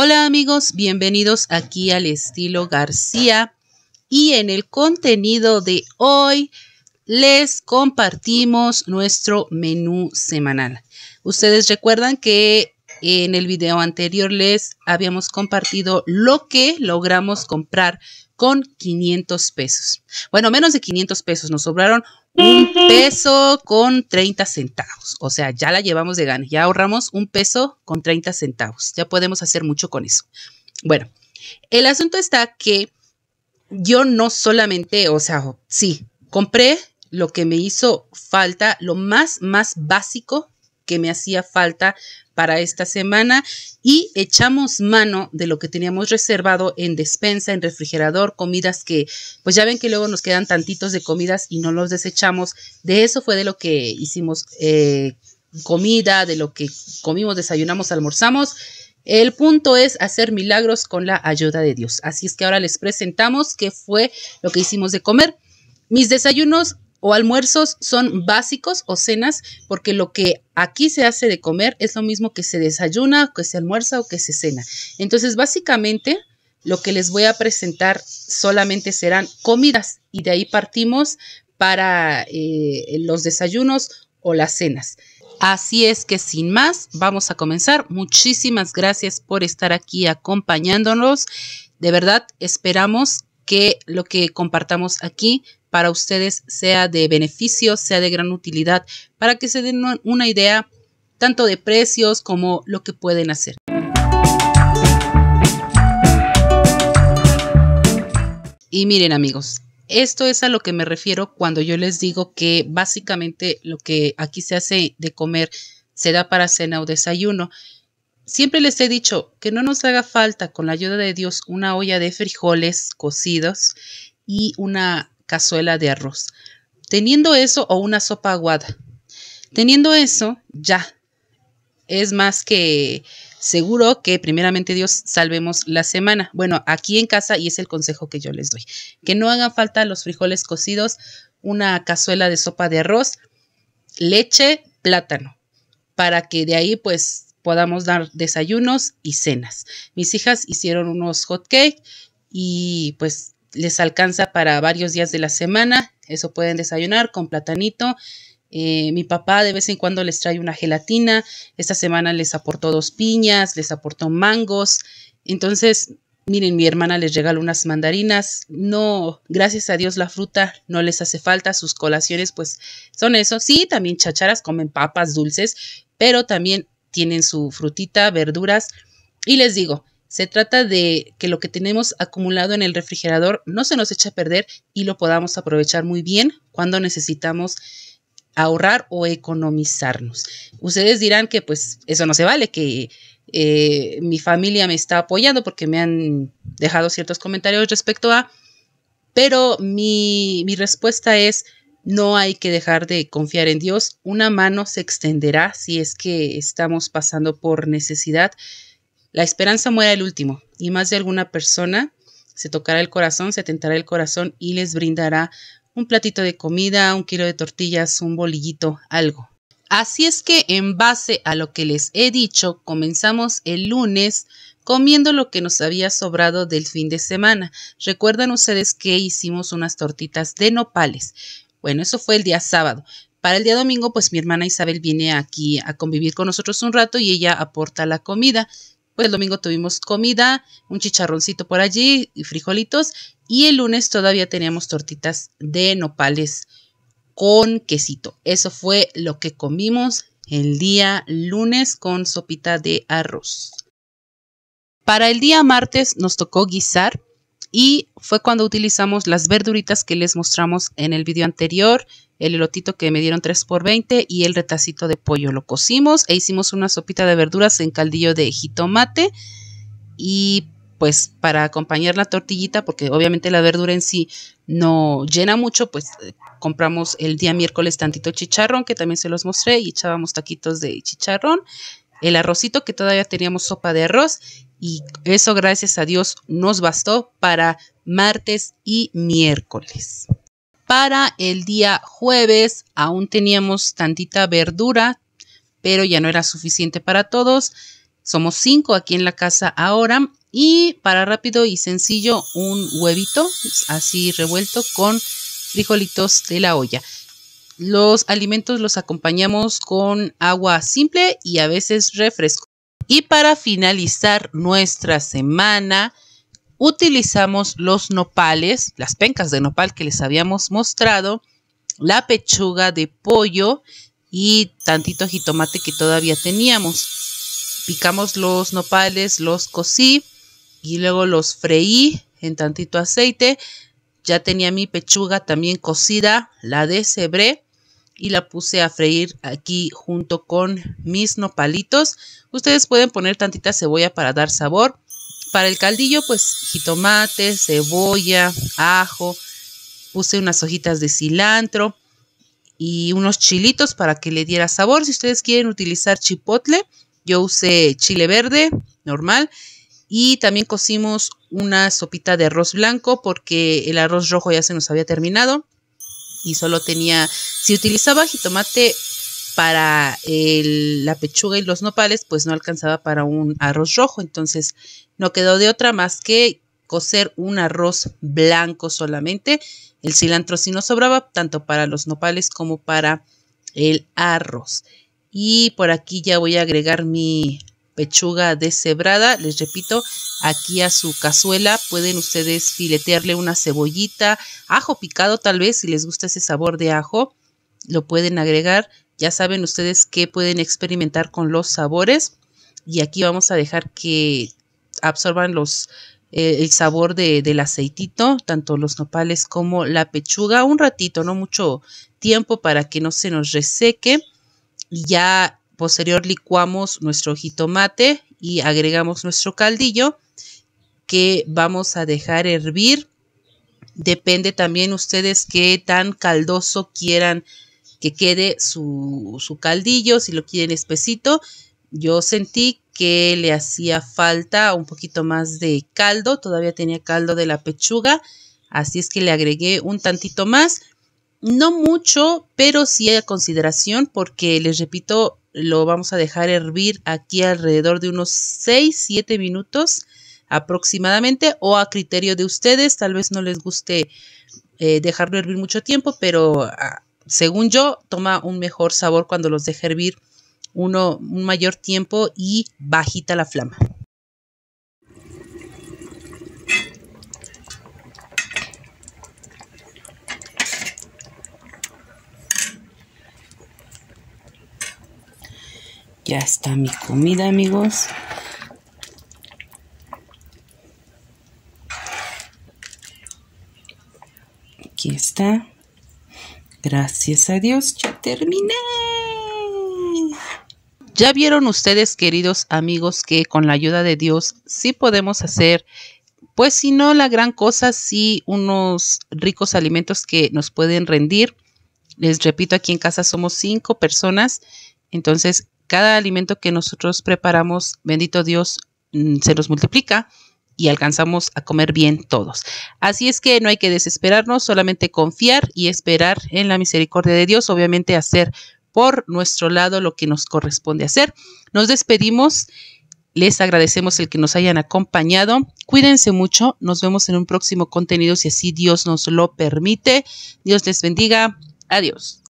Hola amigos, bienvenidos aquí al estilo García y en el contenido de hoy les compartimos nuestro menú semanal. Ustedes recuerdan que en el video anterior les habíamos compartido lo que logramos comprar con 500 pesos. Bueno, menos de 500 pesos, nos sobraron un peso con 30 centavos. O sea, ya la llevamos de gana. Ya ahorramos un peso con 30 centavos. Ya podemos hacer mucho con eso. Bueno, el asunto está que yo no solamente, o sea, sí, compré lo que me hizo falta, lo más, más básico que me hacía falta para esta semana y echamos mano de lo que teníamos reservado en despensa, en refrigerador, comidas que, pues ya ven que luego nos quedan tantitos de comidas y no los desechamos. De eso fue de lo que hicimos eh, comida, de lo que comimos, desayunamos, almorzamos. El punto es hacer milagros con la ayuda de Dios. Así es que ahora les presentamos qué fue lo que hicimos de comer. Mis desayunos o almuerzos son básicos o cenas, porque lo que aquí se hace de comer es lo mismo que se desayuna, que se almuerza o que se cena. Entonces, básicamente, lo que les voy a presentar solamente serán comidas y de ahí partimos para eh, los desayunos o las cenas. Así es que sin más, vamos a comenzar. Muchísimas gracias por estar aquí acompañándonos. De verdad, esperamos que lo que compartamos aquí para ustedes sea de beneficio, sea de gran utilidad, para que se den una idea tanto de precios como lo que pueden hacer. Y miren amigos, esto es a lo que me refiero cuando yo les digo que básicamente lo que aquí se hace de comer se da para cena o desayuno. Siempre les he dicho que no nos haga falta con la ayuda de Dios una olla de frijoles cocidos y una cazuela de arroz. Teniendo eso o una sopa aguada. Teniendo eso, ya. Es más que seguro que primeramente Dios salvemos la semana. Bueno, aquí en casa, y es el consejo que yo les doy, que no hagan falta los frijoles cocidos, una cazuela de sopa de arroz, leche, plátano, para que de ahí pues podamos dar desayunos y cenas. Mis hijas hicieron unos hot cake y pues les alcanza para varios días de la semana. Eso pueden desayunar con platanito. Eh, mi papá de vez en cuando les trae una gelatina. Esta semana les aportó dos piñas, les aportó mangos. Entonces, miren, mi hermana les regala unas mandarinas. No, gracias a Dios la fruta no les hace falta. Sus colaciones pues son eso. Sí, también chacharas comen papas dulces, pero también tienen su frutita, verduras. Y les digo, se trata de que lo que tenemos acumulado en el refrigerador no se nos eche a perder y lo podamos aprovechar muy bien cuando necesitamos ahorrar o economizarnos. Ustedes dirán que pues eso no se vale, que eh, mi familia me está apoyando porque me han dejado ciertos comentarios respecto a, pero mi, mi respuesta es, no hay que dejar de confiar en Dios. Una mano se extenderá si es que estamos pasando por necesidad la esperanza muera el último, y más de alguna persona se tocará el corazón, se tentará el corazón y les brindará un platito de comida, un kilo de tortillas, un bolillito, algo. Así es que en base a lo que les he dicho, comenzamos el lunes comiendo lo que nos había sobrado del fin de semana. Recuerdan ustedes que hicimos unas tortitas de nopales. Bueno, eso fue el día sábado. Para el día domingo, pues mi hermana Isabel viene aquí a convivir con nosotros un rato y ella aporta la comida pues el domingo tuvimos comida, un chicharroncito por allí y frijolitos. Y el lunes todavía teníamos tortitas de nopales con quesito. Eso fue lo que comimos el día lunes con sopita de arroz. Para el día martes nos tocó guisar y fue cuando utilizamos las verduritas que les mostramos en el video anterior, el elotito que me dieron 3 por 20 y el retacito de pollo. Lo cocimos e hicimos una sopita de verduras en caldillo de jitomate y pues para acompañar la tortillita, porque obviamente la verdura en sí no llena mucho, pues eh, compramos el día miércoles tantito chicharrón, que también se los mostré, y echábamos taquitos de chicharrón, el arrocito, que todavía teníamos sopa de arroz, y eso gracias a Dios nos bastó para martes y miércoles para el día jueves aún teníamos tantita verdura, pero ya no era suficiente para todos. Somos cinco aquí en la casa ahora. Y para rápido y sencillo, un huevito así revuelto con frijolitos de la olla. Los alimentos los acompañamos con agua simple y a veces refresco. Y para finalizar nuestra semana, utilizamos los nopales, las pencas de nopal que les habíamos mostrado, la pechuga de pollo y tantito jitomate que todavía teníamos. Picamos los nopales, los cocí y luego los freí en tantito aceite. Ya tenía mi pechuga también cocida, la deshebré y la puse a freír aquí junto con mis nopalitos. Ustedes pueden poner tantita cebolla para dar sabor para el caldillo, pues jitomate, cebolla, ajo, puse unas hojitas de cilantro y unos chilitos para que le diera sabor. Si ustedes quieren utilizar chipotle, yo usé chile verde normal y también cocimos una sopita de arroz blanco porque el arroz rojo ya se nos había terminado y solo tenía, si utilizaba jitomate para la pechuga y los nopales, pues no alcanzaba para un arroz rojo. Entonces no quedó de otra más que cocer un arroz blanco solamente. El cilantro sí no sobraba, tanto para los nopales como para el arroz. Y por aquí ya voy a agregar mi pechuga deshebrada. Les repito, aquí a su cazuela pueden ustedes filetearle una cebollita, ajo picado tal vez, si les gusta ese sabor de ajo, lo pueden agregar ya saben ustedes que pueden experimentar con los sabores y aquí vamos a dejar que absorban los, eh, el sabor del aceitito, tanto los nopales como la pechuga, un ratito, no mucho tiempo para que no se nos reseque. Y ya posterior licuamos nuestro jitomate y agregamos nuestro caldillo que vamos a dejar hervir. Depende también ustedes qué tan caldoso quieran que quede su, su caldillo, si lo quieren espesito. Yo sentí que le hacía falta un poquito más de caldo, todavía tenía caldo de la pechuga, así es que le agregué un tantito más, no mucho, pero sí a consideración porque les repito, lo vamos a dejar hervir aquí alrededor de unos 6-7 minutos aproximadamente o a criterio de ustedes, tal vez no les guste eh, dejarlo hervir mucho tiempo, pero a, ah, según yo, toma un mejor sabor cuando los deja hervir uno, un mayor tiempo y bajita la flama. Ya está mi comida, amigos. Aquí está. Gracias a Dios, ya terminé. Ya vieron ustedes, queridos amigos, que con la ayuda de Dios sí podemos hacer, pues si no la gran cosa, sí unos ricos alimentos que nos pueden rendir. Les repito, aquí en casa somos cinco personas, entonces cada alimento que nosotros preparamos, bendito Dios, mm, se los multiplica y alcanzamos a comer bien todos. Así es que no hay que desesperarnos, solamente confiar y esperar en la misericordia de Dios, obviamente hacer por nuestro lado lo que nos corresponde hacer. Nos despedimos. Les agradecemos el que nos hayan acompañado. Cuídense mucho. Nos vemos en un próximo contenido si así Dios nos lo permite. Dios les bendiga. Adiós.